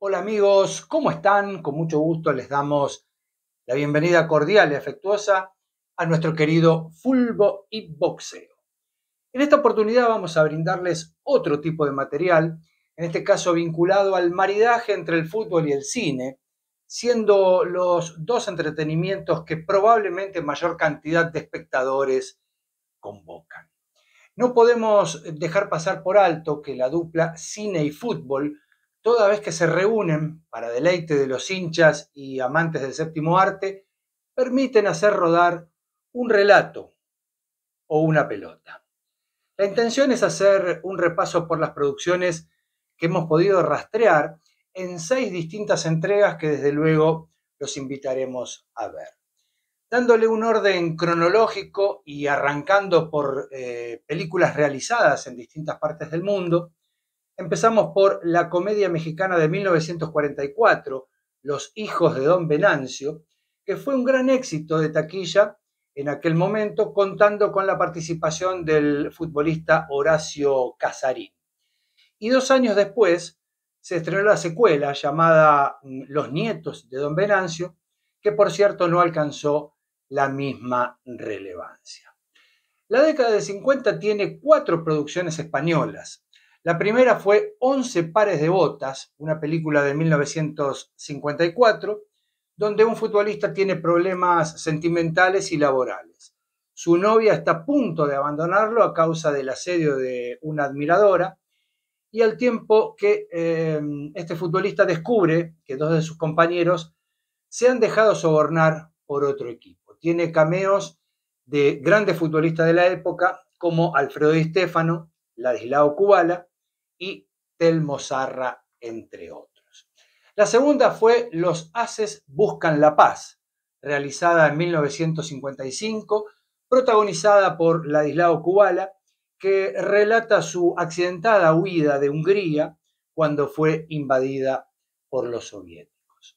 Hola amigos, ¿cómo están? Con mucho gusto les damos la bienvenida cordial y afectuosa a nuestro querido Fulbo y Boxeo. En esta oportunidad vamos a brindarles otro tipo de material, en este caso vinculado al maridaje entre el fútbol y el cine, siendo los dos entretenimientos que probablemente mayor cantidad de espectadores convocan. No podemos dejar pasar por alto que la dupla cine y fútbol toda vez que se reúnen para deleite de los hinchas y amantes del séptimo arte, permiten hacer rodar un relato o una pelota. La intención es hacer un repaso por las producciones que hemos podido rastrear en seis distintas entregas que desde luego los invitaremos a ver. Dándole un orden cronológico y arrancando por eh, películas realizadas en distintas partes del mundo, Empezamos por la comedia mexicana de 1944, Los hijos de Don Venancio, que fue un gran éxito de taquilla en aquel momento, contando con la participación del futbolista Horacio Casarín. Y dos años después se estrenó la secuela llamada mm, Los nietos de Don Venancio, que por cierto no alcanzó la misma relevancia. La década de 50 tiene cuatro producciones españolas, la primera fue 11 pares de botas, una película de 1954, donde un futbolista tiene problemas sentimentales y laborales. Su novia está a punto de abandonarlo a causa del asedio de una admiradora y al tiempo que eh, este futbolista descubre que dos de sus compañeros se han dejado sobornar por otro equipo. Tiene cameos de grandes futbolistas de la época como Alfredo Di Stefano, Ladislao Kubala y Telmo entre otros. La segunda fue Los Haces Buscan la Paz, realizada en 1955, protagonizada por Ladislao Kubala, que relata su accidentada huida de Hungría cuando fue invadida por los soviéticos.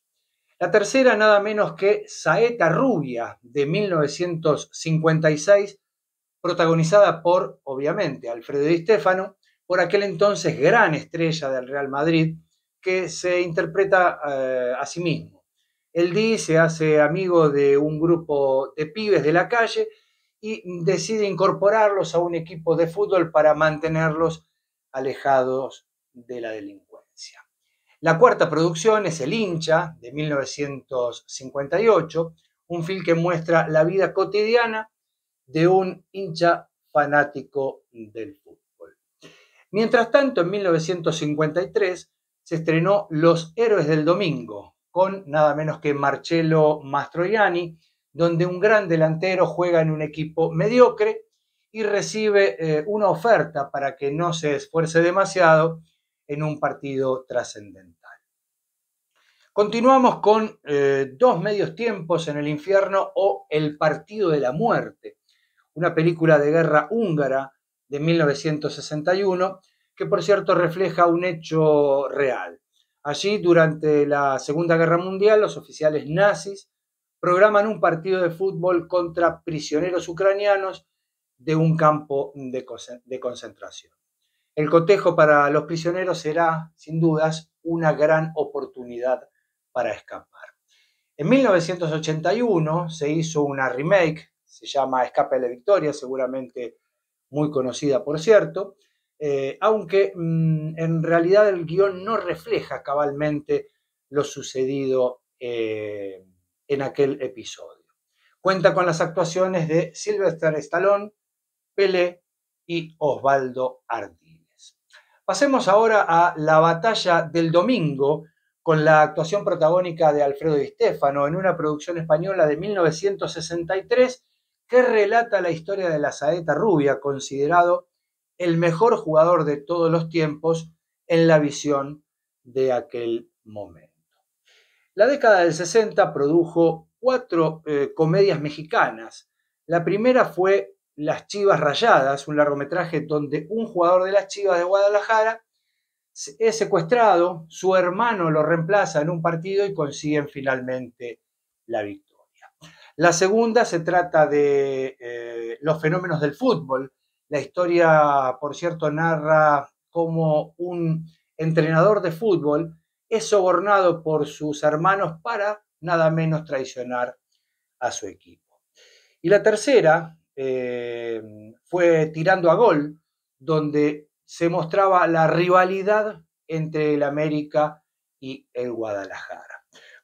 La tercera, nada menos que Saeta Rubia, de 1956, protagonizada por, obviamente, Alfredo Di Stefano, por aquel entonces gran estrella del Real Madrid, que se interpreta eh, a sí mismo. El Di se hace amigo de un grupo de pibes de la calle y decide incorporarlos a un equipo de fútbol para mantenerlos alejados de la delincuencia. La cuarta producción es El hincha de 1958, un film que muestra la vida cotidiana de un hincha fanático del fútbol. Mientras tanto, en 1953 se estrenó Los Héroes del Domingo, con nada menos que Marcello Mastroianni, donde un gran delantero juega en un equipo mediocre y recibe eh, una oferta para que no se esfuerce demasiado en un partido trascendental. Continuamos con eh, Dos medios tiempos en el infierno o El Partido de la Muerte, una película de guerra húngara de 1961, que por cierto refleja un hecho real. Allí, durante la Segunda Guerra Mundial, los oficiales nazis programan un partido de fútbol contra prisioneros ucranianos de un campo de, concentración. El cotejo para los prisioneros será, sin dudas, una gran oportunidad para escapar. En 1981 se hizo una remake, se llama Escape de la Victoria, seguramente muy conocida por cierto, eh, aunque mm, en realidad el guión no refleja cabalmente lo sucedido eh, en aquel episodio. Cuenta con las actuaciones de Sylvester Stallone, Pelé y Osvaldo Ardiles. Pasemos ahora a la batalla del domingo con la actuación protagónica de Alfredo Di Stefano en una producción española de 1963 que relata la historia de la saeta rubia, considerado el mejor jugador de todos los tiempos en la visión de aquel momento. La década del 60 produjo cuatro eh, comedias mexicanas. La primera fue Las Chivas Rayadas, un largometraje donde un jugador de las Chivas de Guadalajara es secuestrado, su hermano lo reemplaza en un partido y consiguen finalmente la victoria. La segunda se trata de eh, los fenómenos del fútbol. La historia, por cierto, narra cómo un entrenador de fútbol es sobornado por sus hermanos para nada menos traicionar a su equipo. Y la tercera eh, fue Tirando a Gol, donde se mostraba la rivalidad entre el América y el Guadalajara.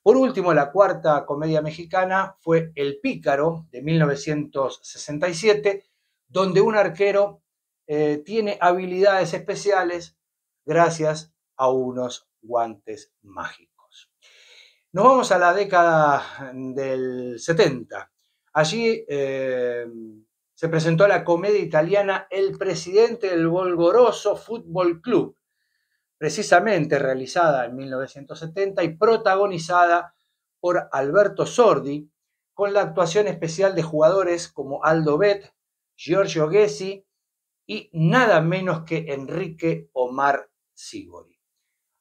Por último, la cuarta comedia mexicana fue El Pícaro de 1967, donde un arquero eh, tiene habilidades especiales gracias a unos guantes mágicos. Nos vamos a la década del 70. Allí eh, se presentó la comedia italiana El presidente del Volgoroso Fútbol Club, precisamente realizada en 1970 y protagonizada por Alberto Sordi, con la actuación especial de jugadores como Aldo Bet, Giorgio Gessi y nada menos que Enrique Omar Sigori.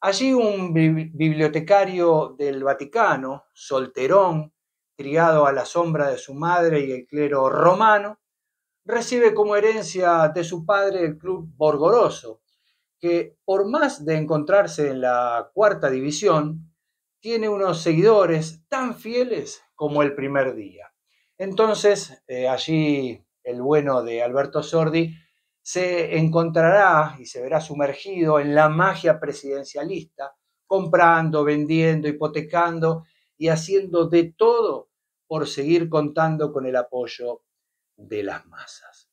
Allí un bibliotecario del Vaticano, solterón, criado a la sombra de su madre y el clero romano, recibe como herencia de su padre el club Borgoroso, que por más de encontrarse en la cuarta división, tiene unos seguidores tan fieles como el primer día. Entonces, eh, allí el bueno de Alberto Sordi se encontrará y se verá sumergido en la magia presidencialista, comprando, vendiendo, hipotecando y haciendo de todo por seguir contando con el apoyo de las masas.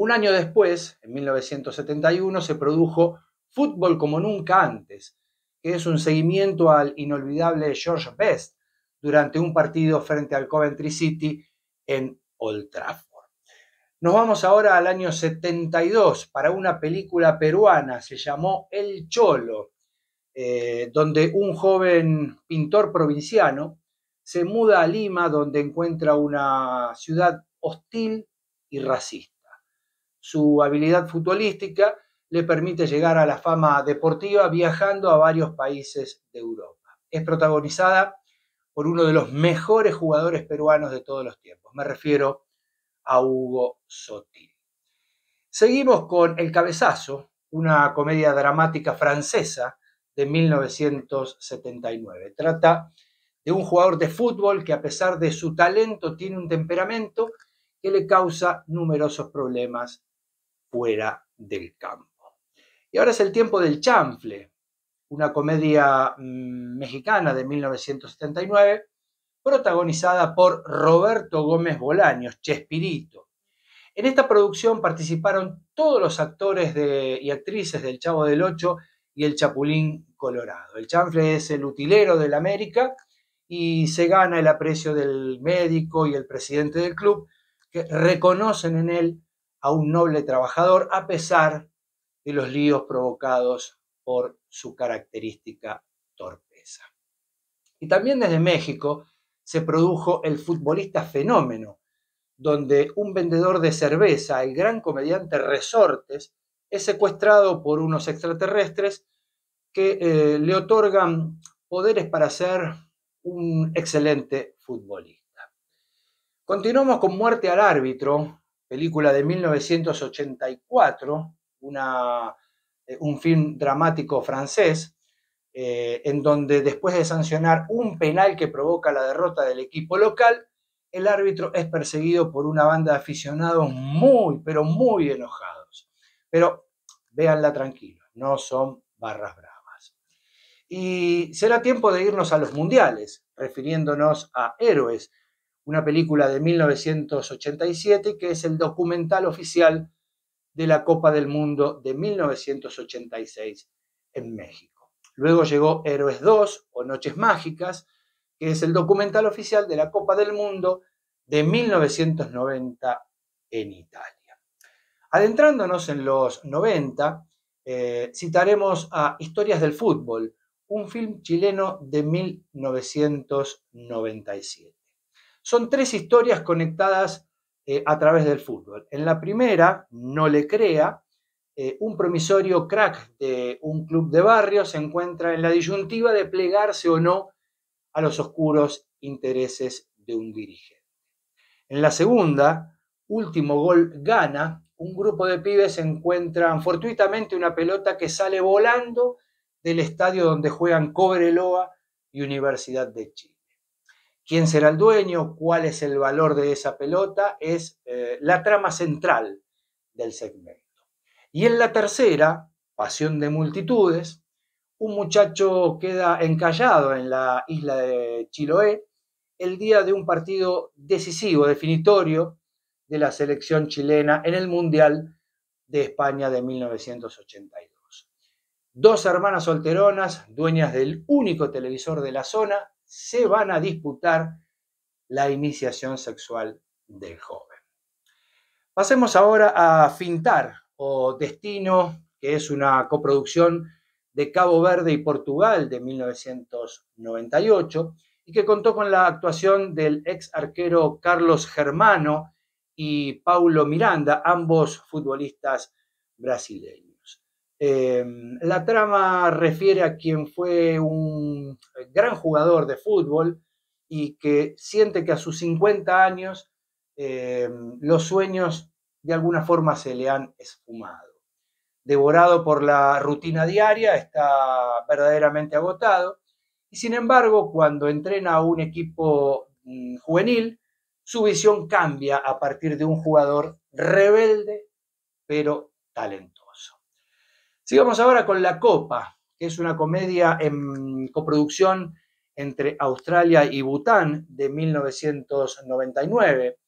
Un año después, en 1971, se produjo Fútbol como nunca antes, que es un seguimiento al inolvidable George Best durante un partido frente al Coventry City en Old Trafford. Nos vamos ahora al año 72 para una película peruana, se llamó El Cholo, eh, donde un joven pintor provinciano se muda a Lima, donde encuentra una ciudad hostil y racista su habilidad futbolística le permite llegar a la fama deportiva viajando a varios países de Europa. Es protagonizada por uno de los mejores jugadores peruanos de todos los tiempos. Me refiero a Hugo Sotil. Seguimos con El Cabezazo, una comedia dramática francesa de 1979. Trata de un jugador de fútbol que a pesar de su talento tiene un temperamento que le causa numerosos problemas fuera del campo. Y ahora es el tiempo del chanfle, una comedia mm, mexicana de 1979, protagonizada por Roberto Gómez Bolaños, Chespirito. En esta producción participaron todos los actores y actrices del Chavo del Ocho y el Chapulín Colorado. El chanfle es el utilero del América y se gana el aprecio del médico y el presidente del club, que reconocen en él a un noble trabajador a pesar de los líos provocados por su característica torpeza. Y también desde México se produjo el futbolista fenómeno, donde un vendedor de cerveza, el gran comediante Resortes, es secuestrado por unos extraterrestres que eh, le otorgan poderes para ser un excelente futbolista. Continuamos con Muerte al árbitro, película de 1984, eh, un film dramático francés, eh, en donde después de sancionar un penal que provoca la derrota del equipo local, el árbitro es perseguido por una banda de aficionados muy, pero muy enojados. Pero véanla tranquilo, no son barras bravas. Y será tiempo de irnos a los mundiales, refiriéndonos a héroes, una película de 1987 que es el documental oficial de la Copa del Mundo de 1986 en México. Luego llegó Héroes 2 o Noches Mágicas, que es el documental oficial de la Copa del Mundo de 1990 en Italia. Adentrándonos en los 90, eh, citaremos a Historias del Fútbol, un film chileno de 1997. Son tres historias conectadas eh, a través del fútbol. En la primera, no le crea, eh, un promisorio crack de un club de barrio se encuentra en la disyuntiva de plegarse o no a los oscuros intereses de un dirigente. En la segunda, último gol gana, un grupo de pibes encuentran fortuitamente una pelota que sale volando del estadio donde juegan Cobreloa y Universidad de Chile quién será el dueño, cuál es el valor de esa pelota, es eh, la trama central del segmento. Y en la tercera, Pasión de Multitudes, un muchacho queda encallado en la isla de Chiloé el día de un partido decisivo, definitorio, de la selección chilena en el Mundial de España de 1982. Dos hermanas solteronas, dueñas del único televisor de la zona, se van a disputar la iniciación sexual del joven. Pasemos ahora a Fintar o Destino, que es una coproducción de Cabo Verde y Portugal de 1998 y que contó con la actuación del ex arquero Carlos Germano y Paulo Miranda, ambos futbolistas brasileños. Em, la trama refiere a quien fue un gran jugador de fútbol y que siente que a sus 50 años em, los sueños de alguna forma se le han esfumado. Devorado por la rutina diaria, está verdaderamente agotado y sin embargo cuando entrena a un equipo mm, juvenil, su visión cambia a partir de un jugador rebelde pero talentoso. Sigamos ahora con La Copa, que es una comedia en coproducción entre Australia y Bután de 1999.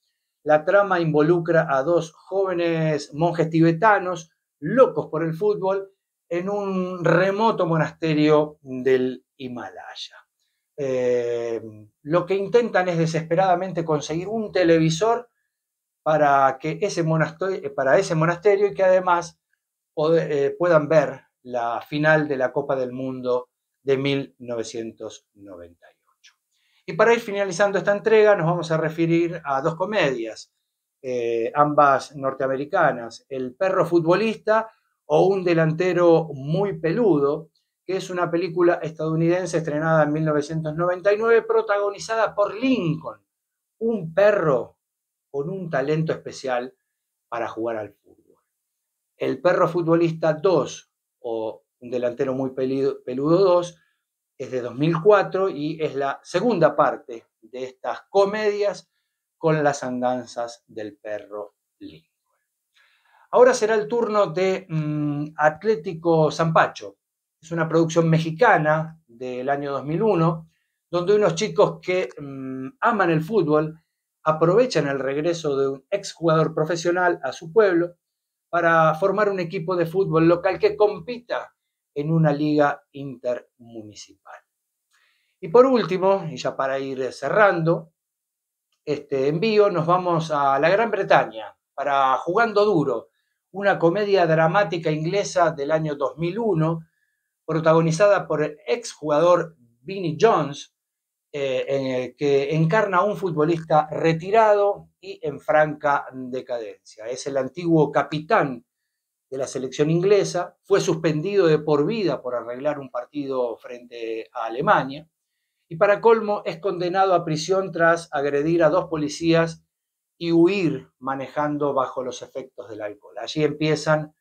La trama involucra a dos jóvenes monjes tibetanos locos por el fútbol en un remoto monasterio del Himalaya. Eh, lo que intentan es desesperadamente conseguir un televisor para, que para ese monasterio y que además eh, puedan ver la final de la Copa del Mundo de 1998. Y para ir finalizando esta entrega nos vamos a referir a dos comedias, eh, ambas norteamericanas, El perro futbolista o Un delantero muy peludo, que es una película estadounidense estrenada en 1999, protagonizada por Lincoln, un perro con un talento especial para jugar al fútbol. El perro futbolista 2 o un delantero muy peludo 2 es de 2004 y es la segunda parte de estas comedias con las andanzas del perro Lincoln. Ahora será el turno de mm, Atlético Zampacho. Es una producción mexicana del año 2001, donde unos chicos que mm, aman el fútbol aprovechan el regreso de un exjugador profesional a su pueblo para formar un equipo de fútbol local que compita en una liga intermunicipal. Y por último, y ya para ir cerrando este envío, nos vamos a la Gran Bretaña para Jugando Duro, una comedia dramática inglesa del año 2001, protagonizada por el exjugador Vinnie Jones, eh, que encarna a un futbolista retirado y en franca decadencia. Es el antiguo capitán de la selección inglesa, fue suspendido de por vida por arreglar un partido frente a Alemania y para colmo es condenado a prisión tras agredir a dos policías y huir manejando bajo los efectos del alcohol. Allí empiezan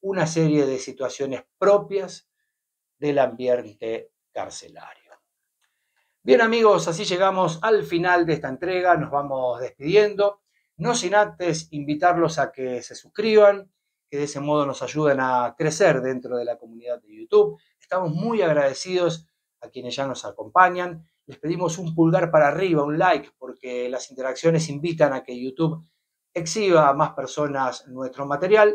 una serie de situaciones propias del ambiente carcelario. Bien amigos, así llegamos al final de esta entrega, nos vamos despidiendo, no sin antes invitarlos a que se suscriban, que de ese modo nos ayuden a crecer dentro de la comunidad de YouTube. Estamos muy agradecidos a quienes ya nos acompañan. Les pedimos un pulgar para arriba, un like, porque las interacciones invitan a que YouTube exhiba a más personas nuestro material.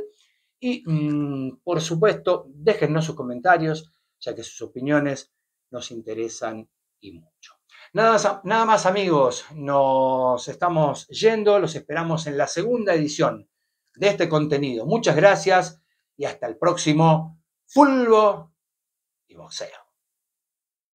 Y, mm, por supuesto, déjennos sus comentarios, ya que sus opiniones nos interesan y mucho. Nada, nada más amigos, nos estamos yendo, los esperamos en la segunda edición de este contenido. Muchas gracias y hasta el próximo Fulbo y Boxeo.